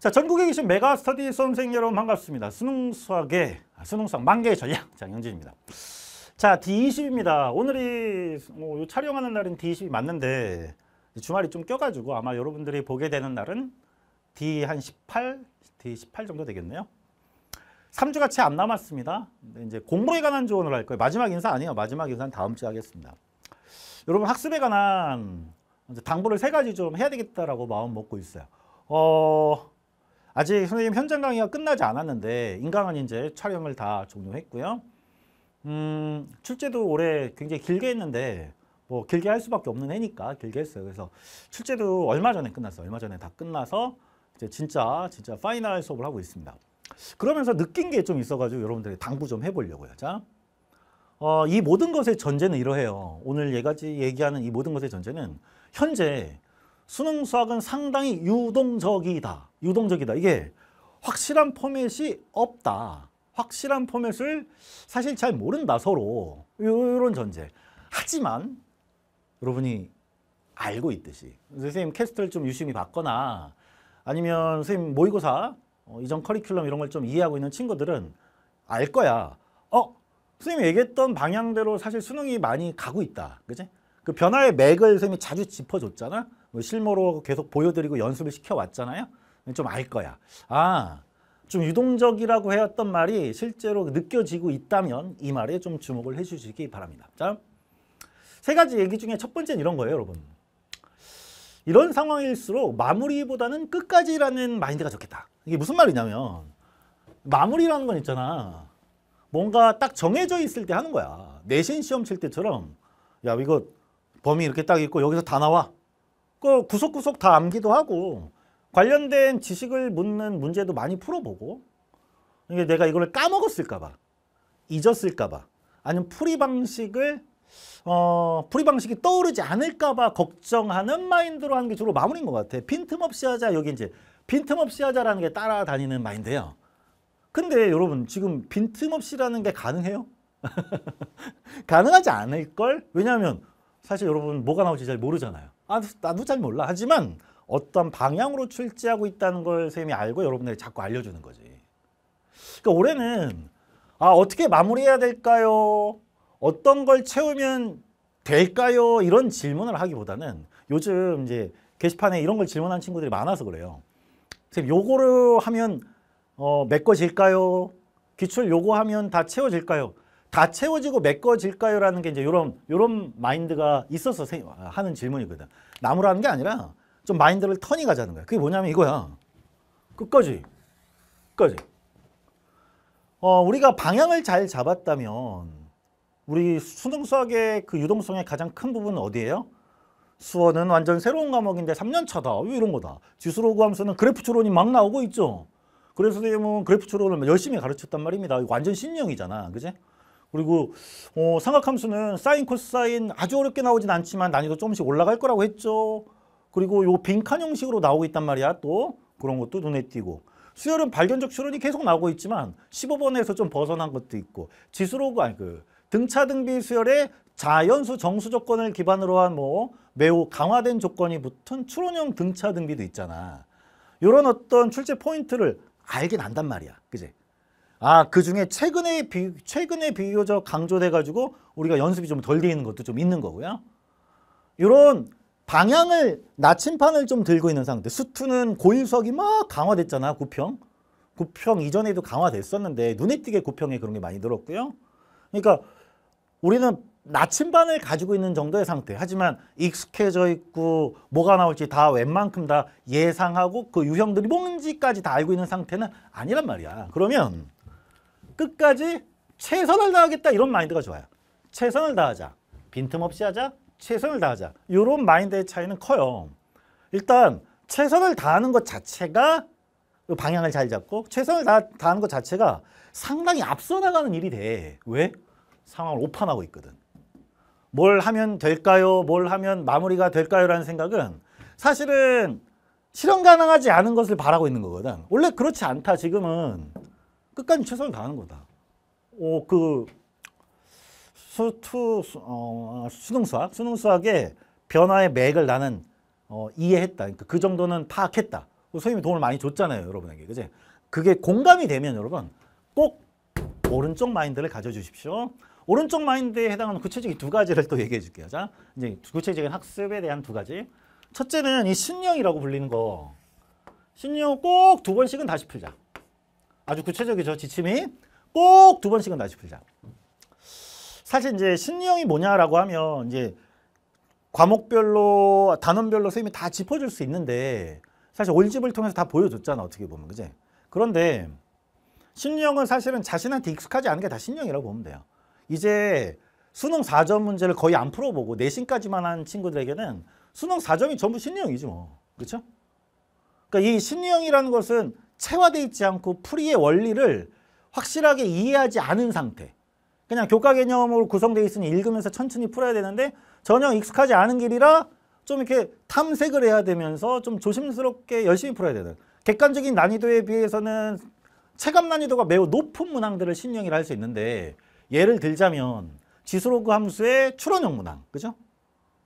자, 전국에 계신 메가스터디 수험생 여러분 반갑습니다. 수능 수학의 아, 수능 수학 만개 전략 장영진입니다. 자, D20입니다. 오늘이 뭐, 촬영하는 날은 d 2 0 맞는데 주말이 좀 껴가지고 아마 여러분들이 보게 되는 날은 D 한 18, D18 정도 되겠네요. 3주가 채 안 남았습니다. 이제 공부에 관한 조언을 할 거예요. 마지막 인사 아니에요. 마지막 인사는 다음 주에 하겠습니다. 여러분 학습에 관한 당부를 세 가지 좀 해야 되겠다라고 마음 먹고 있어요. 어, 아직 선생님 현장 강의가 끝나지 않았는데 인강은 이제 촬영을 다 종료했고요. 음, 출제도 올해 굉장히 길게 했는데 뭐 길게 할 수밖에 없는 해니까 길게 했어요. 그래서 출제도 얼마 전에 끝났어요. 얼마 전에 다 끝나서 이제 진짜 진짜 파이널 수업을 하고 있습니다. 그러면서 느낀 게 좀 있어가지고 여러분들이 당부 좀 해보려고요. 자, 어, 이 모든 것의 전제는 이러해요. 오늘 얘가지 얘기하는 이 모든 것의 전제는 현재 수능 수학은 상당히 유동적이다. 유동적이다. 이게 확실한 포맷이 없다. 확실한 포맷을 사실 잘 모른다 서로. 이런 전제. 하지만 여러분이 알고 있듯이 선생님 캐스트를 좀 유심히 봤거나 아니면 선생님 모의고사 어, 이전 커리큘럼 이런 걸 좀 이해하고 있는 친구들은 알 거야. 어? 선생님이 얘기했던 방향대로 사실 수능이 많이 가고 있다. 그지? 그 변화의 맥을 선생님이 자주 짚어줬잖아. 뭐 실무로 계속 보여드리고 연습을 시켜왔잖아요. 좀 알 거야. 아, 좀 유동적이라고 해왔던 말이 실제로 느껴지고 있다면 이 말에 좀 주목을 해주시기 바랍니다. 자, 세 가지 얘기 중에 첫 번째는 이런 거예요, 여러분. 이런 상황일수록 마무리보다는 끝까지라는 마인드가 좋겠다. 이게 무슨 말이냐면 마무리라는 건 있잖아. 뭔가 딱 정해져 있을 때 하는 거야. 내신 시험 칠 때처럼 야 이거 범위 이렇게 딱 있고 여기서 다 나와. 그 구석구석 다 암기도 하고 관련된 지식을 묻는 문제도 많이 풀어보고 이게 내가 이걸 까먹었을까봐 잊었을까봐 아니면 풀이 방식을 어, 풀이 방식이 떠오르지 않을까봐 걱정하는 마인드로 하는 게 주로 마무리인 것 같아. 빈틈없이 하자 여기 이제 빈틈없이 하자라는 게 따라다니는 마인드예요. 근데 여러분 지금 빈틈없이라는 게 가능해요? 가능하지 않을걸? 왜냐하면 사실 여러분 뭐가 나올지 잘 모르잖아요. 아, 나도 잘 몰라. 하지만 어떤 방향으로 출제하고 있다는 걸 쌤이 알고 여러분들이 자꾸 알려주는 거지. 그러니까 올해는 아, 어떻게 마무리해야 될까요? 어떤 걸 채우면 될까요? 이런 질문을 하기보다는 요즘 이제 게시판에 이런 걸 질문하는 친구들이 많아서 그래요. 선 요거를 하면 어, 메꿔질까요? 기출 요거 하면 다 채워질까요? 다 채워지고 메꿔질까요라는 게 이제 요런요런 마인드가 있어서 세, 하는 질문이거든. 나무라는 게 아니라 좀 마인드를 턴이 가자는 거야. 그게 뭐냐면 이거야. 끝까지, 끝까지. 어, 우리가 방향을 잘 잡았다면 우리 수능 수학의 그 유동성의 가장 큰 부분은 어디예요? 수원은 완전 새로운 과목인데 3년 차다. 왜 이런 거다. 지수로 구함수는 그래프 추론이 막 나오고 있죠. 그래서 되면 뭐 그래프 추론을 열심히 가르쳤단 말입니다. 완전 신령이잖아. 그지? 그리고 어, 삼각함수는 사인, 코사인 아주 어렵게 나오진 않지만 난이도 조금씩 올라갈 거라고 했죠. 그리고 요 빈칸 형식으로 나오고 있단 말이야. 또 그런 것도 눈에 띄고 수열은 발견적 추론이 계속 나오고 있지만 15번에서 좀 벗어난 것도 있고 지수로그 아니 그 등차등비 수열의 자연수 정수 조건을 기반으로 한 뭐 매우 강화된 조건이 붙은 추론형 등차등비도 있잖아. 이런 어떤 출제 포인트를 알긴 안단 말이야. 그지? 아, 그 중에 최근에 비, 최근에 비교적 강조돼 가지고 우리가 연습이 좀 덜 돼 있는 것도 좀 있는 거고요. 이런 방향을 나침판을 좀 들고 있는 상태. 수투는 고일석이 막 강화됐잖아, 구평. 구평 이전에도 강화됐었는데 눈에 띄게 구평에 그런 게 많이 늘었고요. 그러니까 우리는 나침반을 가지고 있는 정도의 상태. 하지만 익숙해져 있고 뭐가 나올지 다 웬만큼 다 예상하고 그 유형들이 뭔지까지 다 알고 있는 상태는 아니란 말이야. 그러면 끝까지 최선을 다하겠다 이런 마인드가 좋아요. 최선을 다하자. 빈틈없이 하자. 최선을 다하자. 이런 마인드의 차이는 커요. 일단 최선을 다하는 것 자체가 방향을 잘 잡고 최선을 다, 다하는 것 자체가 상당히 앞서 나가는 일이 돼. 왜? 상황을 오판하고 있거든. 뭘 하면 될까요? 뭘 하면 마무리가 될까요? 라는 생각은 사실은 실현 가능하지 않은 것을 바라고 있는 거거든. 원래 그렇지 않다, 지금은. 끝까지 최선을 다하는 거다. 오, 어, 그 수투 어, 수능 수학, 수능 수학의 변화의 맥을 나는 어, 이해했다. 그러니까 그 정도는 파악했다. 그 선생님이 도움을 많이 줬잖아요, 여러분에게. 그제 그게 공감이 되면 여러분 꼭 오른쪽 마인드를 가져주십시오. 오른쪽 마인드에 해당하는 구체적인 그 두 가지를 또 얘기해 줄게요. 자, 이제 구체적인 학습에 대한 두 가지. 첫째는 이 신령이라고 불리는 거. 신령 꼭 두 번씩은 다시 풀자. 아주 구체적이죠. 지침이 꼭 두 번씩은 다시 풀자. 사실 이제 신유형이 뭐냐라고 하면 이제 과목별로 단원별로 선생님이 다 짚어줄 수 있는데 사실 올집을 통해서 다 보여줬잖아 어떻게 보면 그제 그런데 신유형은 사실은 자신한테 익숙하지 않은 게 다 신유형이라고 보면 돼요 이제 수능 4점 문제를 거의 안 풀어보고 내신까지만 한 친구들에게는 수능 4점이 전부 신유형이지 뭐 그렇죠? 그러니까 이 신유형이라는 것은 체화돼 있지 않고 풀이의 원리를 확실하게 이해하지 않은 상태 그냥 교과 개념으로 구성되어 있으니 읽으면서 천천히 풀어야 되는데 전혀 익숙하지 않은 길이라 좀 이렇게 탐색을 해야 되면서 좀 조심스럽게 열심히 풀어야 되는 객관적인 난이도에 비해서는 체감 난이도가 매우 높은 문항들을 신령이라 할 수 있는데 예를 들자면 지수로그 함수의 추론형 문항 그죠?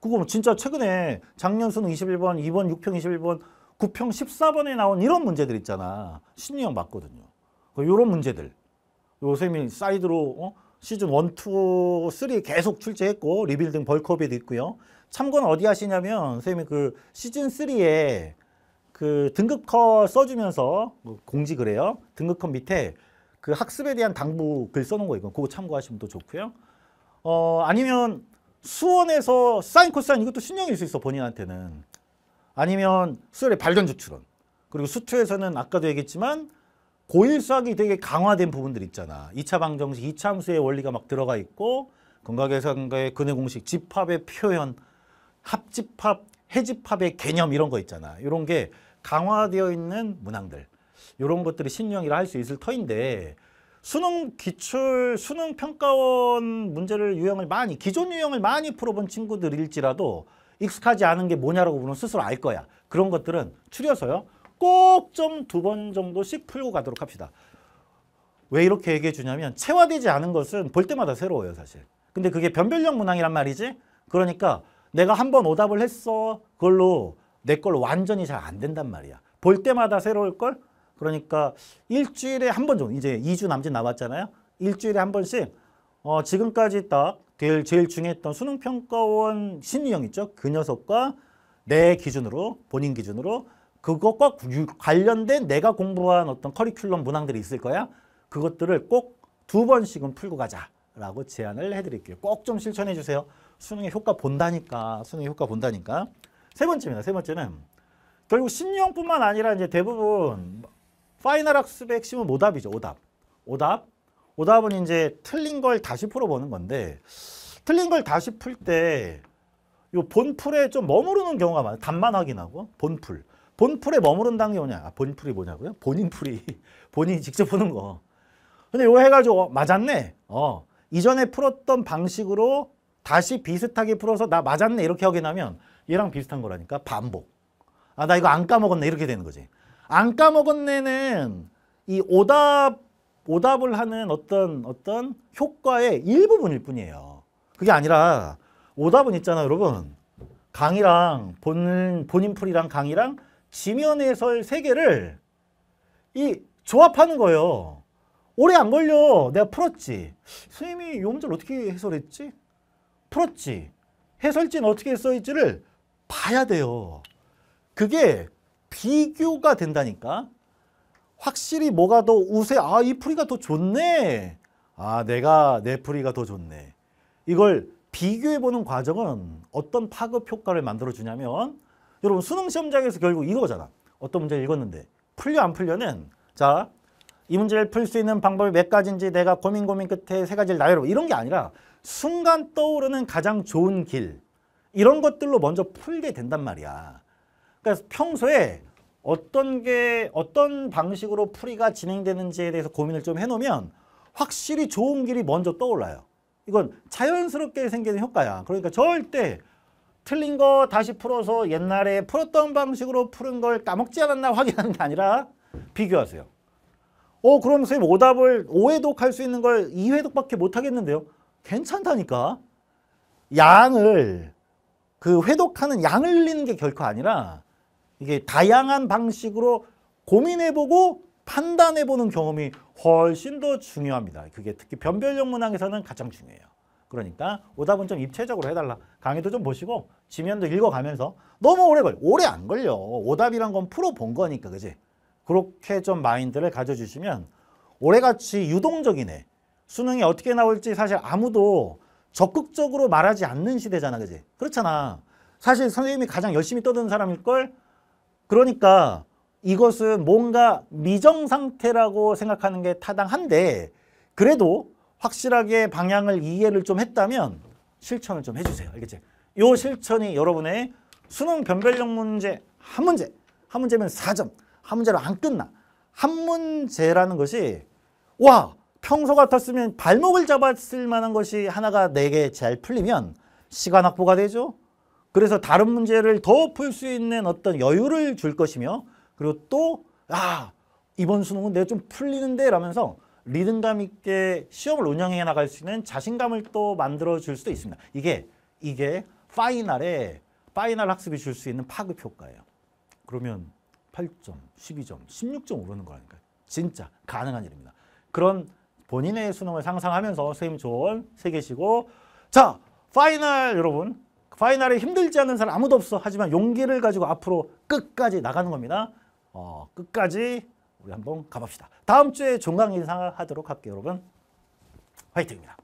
그거 진짜 최근에 작년 수능 21번, 이번 6평 21번 9평 14번에 나온 이런 문제들 있잖아. 심리형 맞거든요. 이런 그 문제들. 요쌤이 사이드로 어? 시즌 1, 2, 3 계속 출제했고 리빌딩 벌크업에도 있고요. 참고는 어디 하시냐면 선생님이 그 시즌 3에 그 등급컷 써주면서 그 공지그래요 등급컷 밑에 그 학습에 대한 당부 글 써놓은 거 이거 그거 참고하시면 또 좋고요. 어 아니면 수원에서 사인 코사인 이것도 신경일 수 있어 본인한테는. 아니면 수혈의 발전 조출원 그리고 수초에서는 아까도 얘기했지만 고일수학이 되게 강화된 부분들 있잖아. 2차 방정식, 2차 함수의 원리가 막 들어가 있고 건강계산과의 근의 공식, 집합의 표현, 합집합, 해집합의 개념 이런 거 있잖아. 이런 게 강화되어 있는 문항들. 이런 것들이 신유형이라 할 수 있을 터인데 수능 기출, 수능 평가원 문제를 유형을 많이, 기존 유형을 많이 풀어본 친구들일지라도 익숙하지 않은 게 뭐냐라고 물론 스스로 알 거야. 그런 것들은 추려서요. 꼭 좀 두 번 정도씩 풀고 가도록 합시다. 왜 이렇게 얘기해 주냐면 체화되지 않은 것은 볼 때마다 새로워요 사실. 근데 그게 변별력 문항이란 말이지. 그러니까 내가 한 번 오답을 했어. 그걸로 내 걸로 완전히 잘 안 된단 말이야. 볼 때마다 새로울 걸. 그러니까 일주일에 한 번 정도 이제 2주 남짓 남았잖아요. 일주일에 한 번씩 어, 지금까지 딱 제일, 제일 중요했던 수능평가원 신이형 있죠. 그 녀석과 내 기준으로 본인 기준으로 그것과 관련된 내가 공부한 어떤 커리큘럼 문항들이 있을 거야. 그것들을 꼭 두 번씩은 풀고 가자라고 제안을 해드릴게요. 꼭 좀 실천해 주세요. 수능의 효과 본다니까. 수능의 효과 본다니까. 세 번째입니다. 세 번째는 결국 신형뿐만 아니라 이제 대부분 파이널 학습의 핵심은 오답이죠. 오답. 오답. 오답은 이제 틀린 걸 다시 풀어보는 건데 틀린 걸 다시 풀때이 본풀에 좀 머무르는 경우가 많아요. 답만 확인하고 본풀. 본풀에 머무른다는 게 뭐냐? 아, 본풀이 뭐냐고요? 본인풀이. 본인이 직접 푸는 거. 근데 이거 해가지고 어, 맞았네. 어 이전에 풀었던 방식으로 다시 비슷하게 풀어서 나 맞았네 이렇게 확인하면 얘랑 비슷한 거라니까 반복. 아 나 이거 안 까먹었네 이렇게 되는 거지. 안 까먹었네는 이 오답 오답을 하는 어떤 어떤 효과의 일부분일 뿐이에요. 그게 아니라 오답은 있잖아요, 여러분. 강의랑 본, 본인 풀이랑 강의랑 지면 해설 세 개를 이 조합하는 거예요. 오래 안 걸려. 내가 풀었지. 선생님이요 문제를 어떻게 해설했지? 풀었지. 해설지는 어떻게 써있지를 봐야 돼요. 그게 비교가 된다니까. 확실히 뭐가 더 우세 아이 풀이가 더 좋네 아 내가 내 풀이가 더 좋네 이걸 비교해보는 과정은 어떤 파급 효과를 만들어주냐면 여러분 수능 시험장에서 결국 이거잖아 어떤 문제 읽었는데 풀려 안 풀려는 자 이 문제를 풀 수 있는 방법이 몇 가지인지 내가 고민 고민 끝에 세 가지를 나열하고 이런 게 아니라 순간 떠오르는 가장 좋은 길 이런 것들로 먼저 풀게 된단 말이야 그래서 그러니까 평소에 어떤 게 어떤 방식으로 풀이가 진행되는지에 대해서 고민을 좀 해놓으면 확실히 좋은 길이 먼저 떠올라요. 이건 자연스럽게 생기는 효과야. 그러니까 절대 틀린 거 다시 풀어서 옛날에 풀었던 방식으로 푸는 걸 까먹지 않았나 확인하는 게 아니라 비교하세요. 어 그럼 선생님 오답을 5회독 할 수 있는 걸 2회독밖에 못 하겠는데요. 괜찮다니까. 양을 그 회독하는 양을 늘리는 게 결코 아니라 이게 다양한 방식으로 고민해보고 판단해보는 경험이 훨씬 더 중요합니다. 그게 특히 변별력 문항에서는 가장 중요해요. 그러니까 오답은 좀 입체적으로 해달라. 강의도 좀 보시고 지면도 읽어가면서 너무 오래 걸려. 오래 안 걸려. 오답이란 건 풀어본 거니까 그지? 그렇게 좀 마인드를 가져주시면 올해같이 유동적이네. 수능이 어떻게 나올지 사실 아무도 적극적으로 말하지 않는 시대잖아. 그지? 그렇잖아. 사실 선생님이 가장 열심히 떠드는 사람일걸 그러니까 이것은 뭔가 미정 상태라고 생각하는 게 타당한데 그래도 확실하게 방향을 이해를 좀 했다면 실천을 좀 해주세요. 알겠지? 요 실천이 여러분의 수능 변별력 문제 한 문제 한 문제면 4점 한 문제로 안 끝나 한 문제라는 것이 와 평소 같았으면 발목을 잡았을 만한 것이 하나가 내게 네 잘 풀리면 시간 확보가 되죠. 그래서 다른 문제를 더 풀 수 있는 어떤 여유를 줄 것이며 그리고 또 아, 이번 수능은 내가 좀 풀리는데 라면서 리듬감 있게 시험을 운영해 나갈 수 있는 자신감을 또 만들어 줄 수도 있습니다. 이게 이게 파이널에 파이널 학습이 줄 수 있는 파급 효과예요. 그러면 8점, 12점, 16점 오르는 거라니까요. 진짜 가능한 일입니다. 그런 본인의 수능을 상상하면서 선생님 조언 세개시고자 파이널 여러분 파이널에 힘들지 않은 사람 아무도 없어. 하지만 용기를 가지고 앞으로 끝까지 나가는 겁니다. 어, 끝까지 우리 한번 가봅시다. 다음 주에 종강 인상하도록 할게요, 여러분. 화이팅입니다.